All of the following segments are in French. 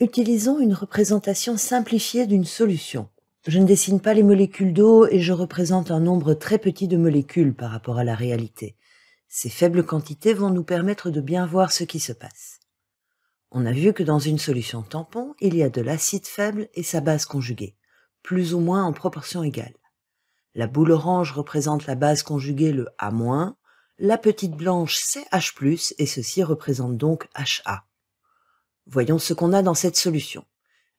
Utilisons une représentation simplifiée d'une solution. Je ne dessine pas les molécules d'eau et je représente un nombre très petit de molécules par rapport à la réalité. Ces faibles quantités vont nous permettre de bien voir ce qui se passe. On a vu que dans une solution tampon, il y a de l'acide faible et sa base conjuguée, plus ou moins en proportion égale. La boule orange représente la base conjuguée le A-, la petite blanche c'est H+, et ceci représente donc HA. Voyons ce qu'on a dans cette solution.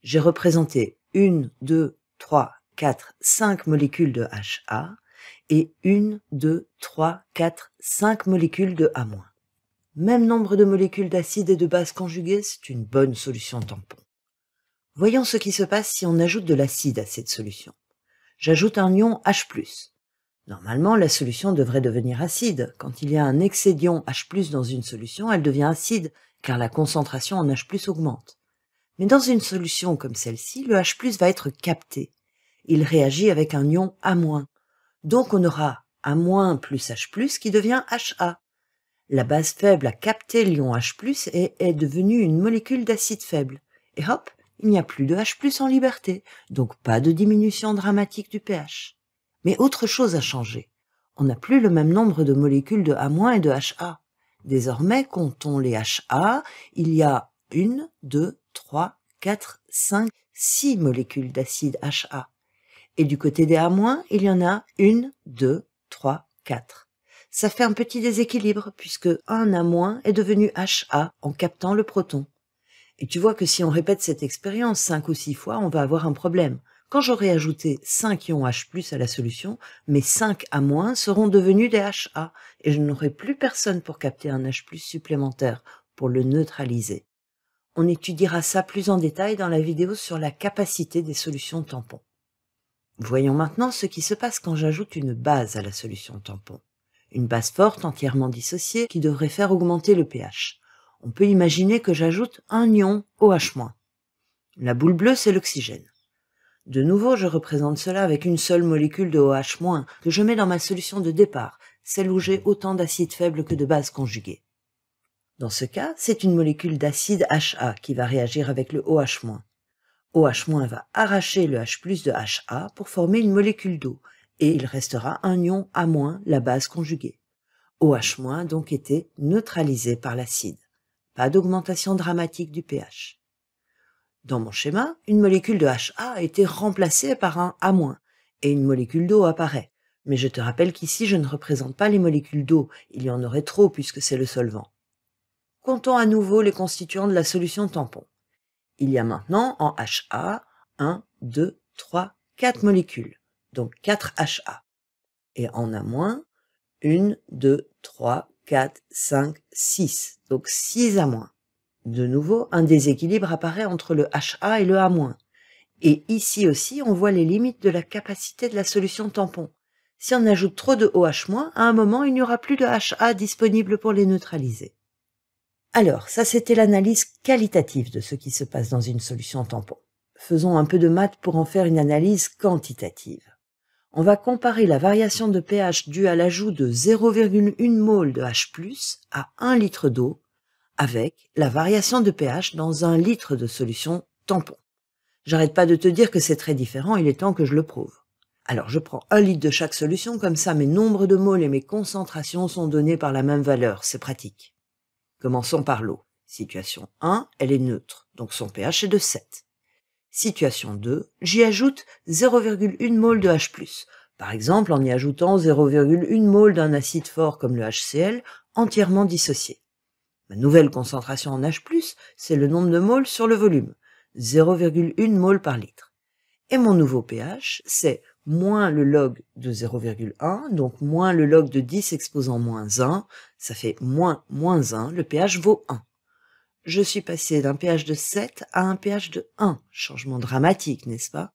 J'ai représenté une, deux, trois, quatre, cinq molécules de HA et une, deux, trois, quatre, cinq molécules de A-. Même nombre de molécules d'acide et de base conjuguées, c'est une bonne solution tampon. Voyons ce qui se passe si on ajoute de l'acide à cette solution. J'ajoute un ion H+. Normalement, la solution devrait devenir acide. Quand il y a un excédion H+, dans une solution, elle devient acide car la concentration en H ⁇ augmente. Mais dans une solution comme celle-ci, le H ⁇ va être capté. Il réagit avec un ion A ⁇ Donc on aura A- plus H ⁇ qui devient HA. La base faible a capté l'ion H ⁇ et est devenue une molécule d'acide faible. Et hop, il n'y a plus de H+, en liberté, donc pas de diminution dramatique du pH. Mais autre chose a changé. On n'a plus le même nombre de molécules de A- et de HA. Désormais, comptons les HA, il y a 1, 2, 3, 4, 5, 6 molécules d'acide HA. Et du côté des A-, il y en a 1, 2, 3, 4. Ça fait un petit déséquilibre puisque 1A- est devenu HA en captant le proton. Et tu vois que si on répète cette expérience 5 ou 6 fois, on va avoir un problème. Quand j'aurai ajouté 5 ions H+, à la solution, mes 5 A- seront devenus des HA, et je n'aurai plus personne pour capter un H+, supplémentaire, pour le neutraliser. On étudiera ça plus en détail dans la vidéo sur la capacité des solutions tampons. Voyons maintenant ce qui se passe quand j'ajoute une base à la solution tampon. Une base forte entièrement dissociée qui devrait faire augmenter le pH. On peut imaginer que j'ajoute un ion OH-. La boule bleue, c'est l'oxygène. De nouveau, je représente cela avec une seule molécule de OH- que je mets dans ma solution de départ, celle où j'ai autant d'acide faible que de base conjuguée. Dans ce cas, c'est une molécule d'acide HA qui va réagir avec le OH-. OH- va arracher le H+ de HA pour former une molécule d'eau et il restera un ion A-, la base conjuguée. OH- a donc été neutralisé par l'acide. Pas d'augmentation dramatique du pH. Dans mon schéma, une molécule de HA a été remplacée par un A- et une molécule d'eau apparaît. Mais je te rappelle qu'ici, je ne représente pas les molécules d'eau, il y en aurait trop puisque c'est le solvant. Comptons à nouveau les constituants de la solution tampon. Il y a maintenant en HA 1, 2, 3, 4 molécules, donc 4 HA. Et en A-, 1, 2, 3, 4, 5, 6, donc 6 A- de nouveau, un déséquilibre apparaît entre le HA et le A-. Et ici aussi, on voit les limites de la capacité de la solution tampon. Si on ajoute trop de OH-, à un moment, il n'y aura plus de HA disponible pour les neutraliser. Alors, ça c'était l'analyse qualitative de ce qui se passe dans une solution tampon. Faisons un peu de maths pour en faire une analyse quantitative. On va comparer la variation de pH due à l'ajout de 0,1 mol de H+, à 1 litre d'eau, avec la variation de pH dans un litre de solution tampon. J'arrête pas de te dire que c'est très différent, il est temps que je le prouve. Alors je prends un litre de chaque solution, comme ça mes nombres de moles et mes concentrations sont donnés par la même valeur, c'est pratique. Commençons par l'eau. Situation 1, elle est neutre, donc son pH est de 7. Situation 2, j'y ajoute 0,1 mol de H+, par exemple en y ajoutant 0,1 mol d'un acide fort comme le HCl, entièrement dissocié. Ma nouvelle concentration en H+, c'est le nombre de moles sur le volume, 0,1 mol par litre. Et mon nouveau pH, c'est moins le log de 0,1, donc moins le log de 10 exposant moins 1, ça fait moins moins 1, le pH vaut 1. Je suis passé d'un pH de 7 à un pH de 1, changement dramatique, n'est-ce pas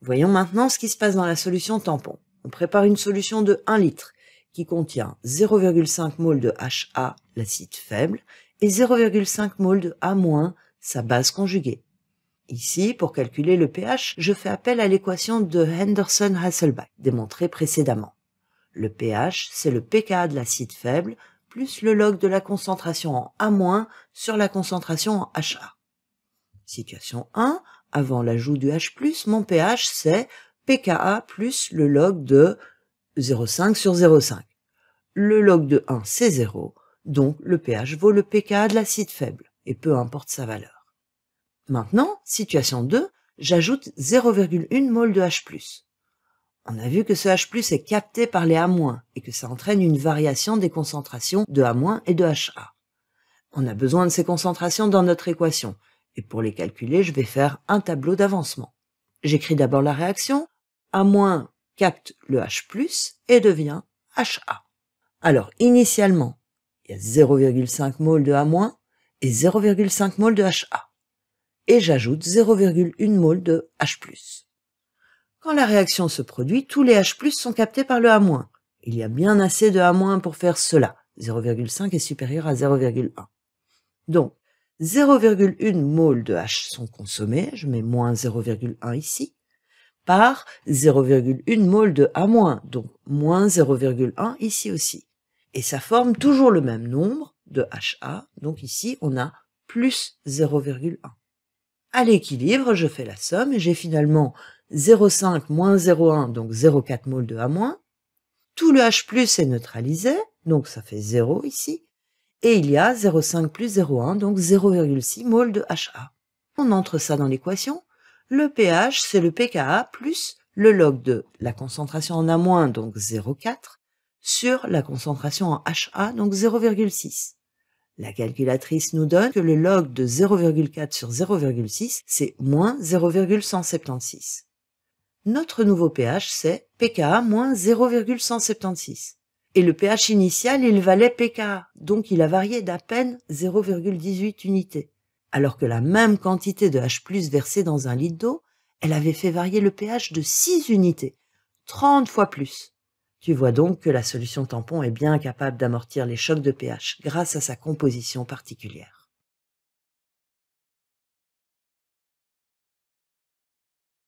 Voyons maintenant ce qui se passe dans la solution tampon. On prépare une solution de 1 litre qui contient 0,5 mol de HA, l'acide faible, et 0,5 mol de A-, sa base conjuguée. Ici, pour calculer le pH, je fais appel à l'équation de Henderson-Hasselbalch, démontrée précédemment. Le pH, c'est le pKa de l'acide faible plus le log de la concentration en A- sur la concentration en HA. Situation 1, avant l'ajout du H+, mon pH, c'est pKa plus le log de 0,5 sur 0,5. Le log de 1, c'est 0, donc le pH vaut le pKa de l'acide faible, et peu importe sa valeur. Maintenant, situation 2, j'ajoute 0,1 mol de H+. On a vu que ce H+, est capté par les A- et que ça entraîne une variation des concentrations de A- et de HA. On a besoin de ces concentrations dans notre équation, et pour les calculer, je vais faire un tableau d'avancement. J'écris d'abord la réaction, A- capte le H+, et devient HA. Alors, initialement, il y a 0,5 mol de A- et 0,5 mol de HA. Et j'ajoute 0,1 mol de H+. Quand la réaction se produit, tous les H+, sont captés par le A-. Il y a bien assez de A- pour faire cela. 0,5 est supérieur à 0,1. Donc, 0,1 mol de H sont consommés, je mets moins 0,1 ici, par 0,1 mol de A-, donc moins 0,1 ici aussi. Et ça forme toujours le même nombre de HA, donc ici on a plus 0,1. À l'équilibre, je fais la somme et j'ai finalement 0,5 moins 0,1, donc 0,4 mol de A-. Tout le H est neutralisé, donc ça fait 0 ici. Et il y a 0,5 plus 0,1, donc 0,6 mol de HA. On entre ça dans l'équation le pH, c'est le pKa plus le log de la concentration en A-, donc 0,4, sur la concentration en HA, donc 0,6. La calculatrice nous donne que le log de 0,4 sur 0,6, c'est moins 0,176. Notre nouveau pH, c'est pKa moins 0,176. Et le pH initial, il valait pKa, donc il a varié d'à peine 0,18 unités alors que la même quantité de H+, versée dans un litre d'eau, elle avait fait varier le pH de 6 unités, 30 fois plus. Tu vois donc que la solution tampon est bien capable d'amortir les chocs de pH grâce à sa composition particulière.